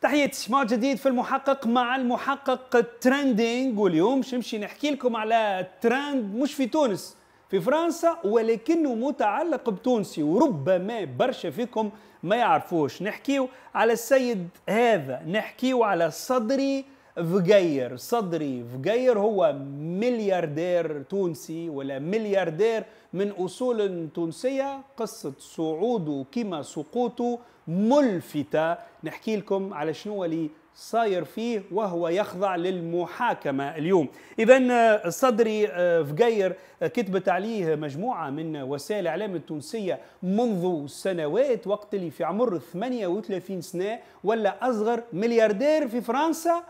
تحية ما جديد في المحقق مع المحقق الترندينج واليوم نمشي نحكي لكم على ترند مش في تونس في فرنسا ولكنه متعلق بتونسي وربما برشا فيكم ما يعرفوش نحكيو على السيد هذا نحكيو على صدري فجير صدري فجير هو ملياردير تونسي ولا ملياردير من أصول تونسية قصة صعوده كما سقوطه ملفتة نحكي لكم على شنو اللي صاير فيه وهو يخضع للمحاكمة اليوم إذا صدري آه، فقير آه، كتبت عليه مجموعة من وسائل الإعلام التونسية منذ سنوات وقت اللي في عمر 38 سنة ولا أصغر ملياردير في فرنسا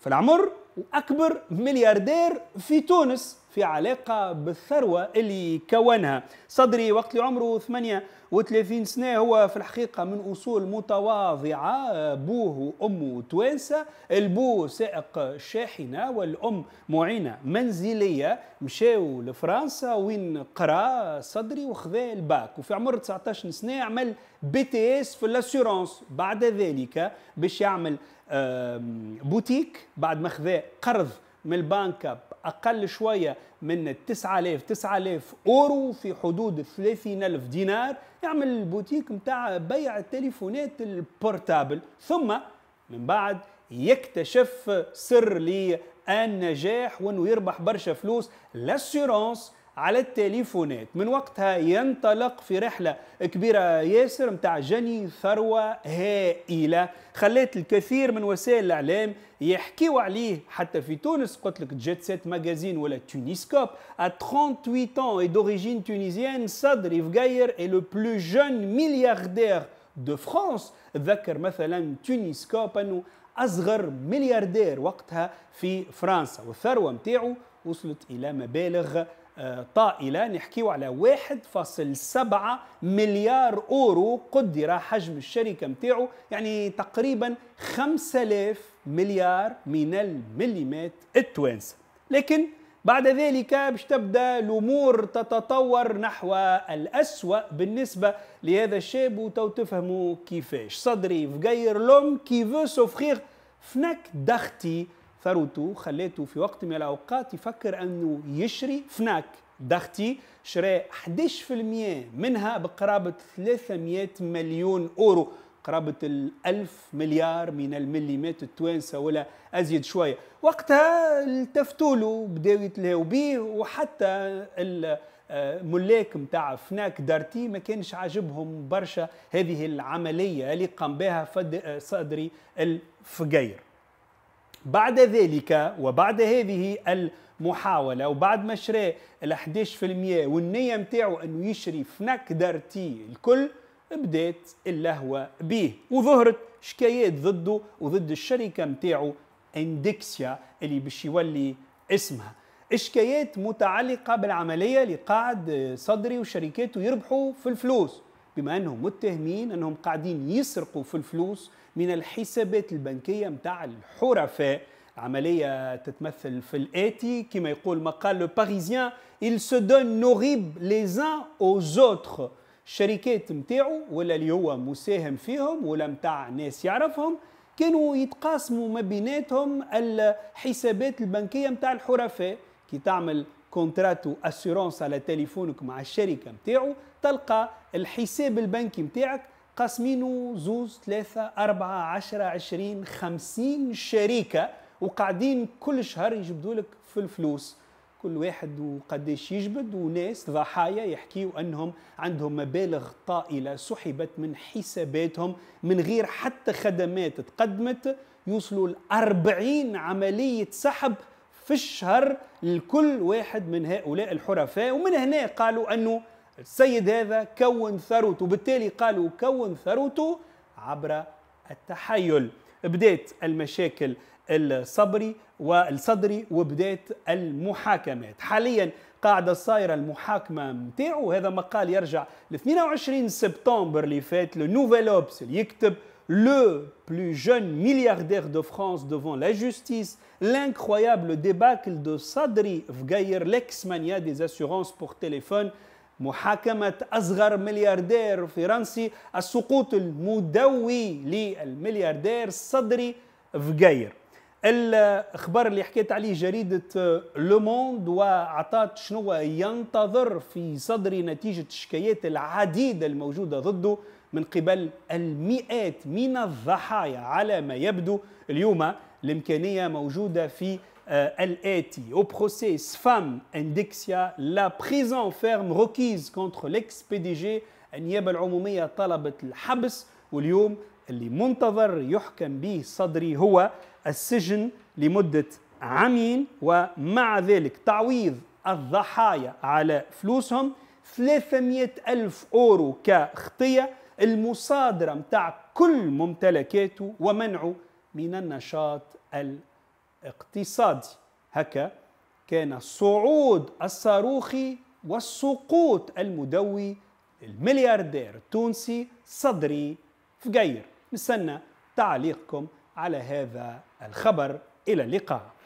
في العمر واكبر ملياردير في تونس في علاقة بالثروة اللي كونها صدري وقت اللي عمره 38 سنة هو في الحقيقة من أصول متواضعة بوه وأمه توانسة البو سائق شاحنة والأم معينة منزلية مشاو لفرنسا وين قرا صدري وخذا الباك وفي عمر 19 سنة عمل بي تي اس في الاسيورونس بعد ذلك باش يعمل بوتيك بعد ما خذا قرض من البنكة ب اقل شويه من 9000 9000 اورو في حدود 30000 دينار يعمل البوتيك نتاع بيع التليفونات البورتابل ثم من بعد يكتشف سر لي النجاح وانه يربح برشا فلوس لاسورونس على التليفونات من وقتها ينطلق في رحلة كبيرة ياسر متاع جني ثروة هائلة خلات الكثير من وسائل الإعلام يحكيوا عليه حتى في تونس قلت لك جيت سيت ماجازين ولا تونيسكوب ا 38 ans et d'origine tunisienne صدري فقير est le plus jeune milliardaire دو فرانس تذكر مثلا تونيسكوب انه اصغر ملياردير وقتها في فرنسا والثروه نتاعو وصلت الى مبالغ طائلة نحكيو على 1.7 مليار أورو قدر حجم الشركة متاعه يعني تقريبا 5000 مليار من المليمات التوانسة لكن بعد ذلك باش تبدا الامور تتطور نحو الاسوا بالنسبه لهذا الشاب وتو تفهموا كيفاش صدري فقير لوم كي فو سوفخيغ فناك دختي ثروته خليته في وقت من الاوقات يفكر انه يشري فناك دختي شرى 11% منها بقرابه 300 مليون اورو قرابة الألف مليار من المليمات التوانسة ولا أزيد شوية وقتها التفتوا له بداو يتلهوا بيه وحتى آه، ملاك متاع فناك دارتي ما كانش عاجبهم برشا هذه العملية اللي قام بها آه، صدري الفقير بعد ذلك وبعد هذه المحاولة وبعد ما شرى ال 11% والنية نتاعو انه يشري فنك دارتي الكل بدات اللهوة به وظهرت شكايات ضده وضد الشركة نتاعو اندكسيا اللي باش يولي اسمها اشكايات متعلقة بالعملية اللي قاعد صدري وشركاته يربحوا في الفلوس بما انهم متهمين انهم قاعدين يسرقوا في الفلوس من الحسابات البنكيه نتاع الحرفاء عملية تتمثل في الآتي كما يقول مقال لو باريزيان il se donne نغيب les uns aux autres الشركات نتاعو ولا اللي هو مساهم فيهم ولا نتاع ناس يعرفهم كانوا يتقاسموا ما بيناتهم الحسابات البنكية نتاع الحرفاء كي تعمل كونتراتو اسيورونس على تليفونك مع الشركه نتاعو تلقى الحساب البنكي نتاعك قاسمينه زوز ثلاثة أربعة عشرة عشرين خمسين شركة وقاعدين كل شهر يجبدوا لك في الفلوس كل واحد وقداش يجبد وناس ضحايا يحكيوا أنهم عندهم مبالغ طائلة سحبت من حساباتهم من غير حتى خدمات تقدمت يوصلوا لأربعين عملية سحب في الشهر لكل واحد من هؤلاء الحرفاء ومن هنا قالوا أنه السيد هذا كون ثروته وبالتالي قالوا كون ثروته عبر التحيل بدات المشاكل الصبري والصدري وبدات المحاكمات حاليا قاعدة صايرة المحاكمة متاعه هذا مقال يرجع ل 22 سبتمبر اللي فات لنوفيل أوبس اللي يكتب Le plus jeune milliardaire de France devant la justice, l'incroyable débâcle de Sadri Vgaïr, l'ex-mania des assurances pour téléphone, le plus azgar milliardaire français a soukouté le milliardaire Sadri Vgaïr. Le euh, Khbar, il a dit le monde a été entamé pour fi Sadri fasse un peu de choses. من قبل المئات من الضحايا على ما يبدو اليوم الإمكانية موجودة في آه، الآتي au procès لا Indexia la prison ferme requise contre l'ex-PDG النيابة العمومية طلبت الحبس واليوم اللي منتظر يحكم به صدري هو السجن لمدة عامين ومع ذلك تعويض الضحايا على فلوسهم 300 ألف أورو كخطية المصادرة متاع كل ممتلكاته ومنعه من النشاط الاقتصادي هكا كان صعود الصاروخي والسقوط المدوي للملياردير التونسي صدري فقير نستنى تعليقكم على هذا الخبر إلى اللقاء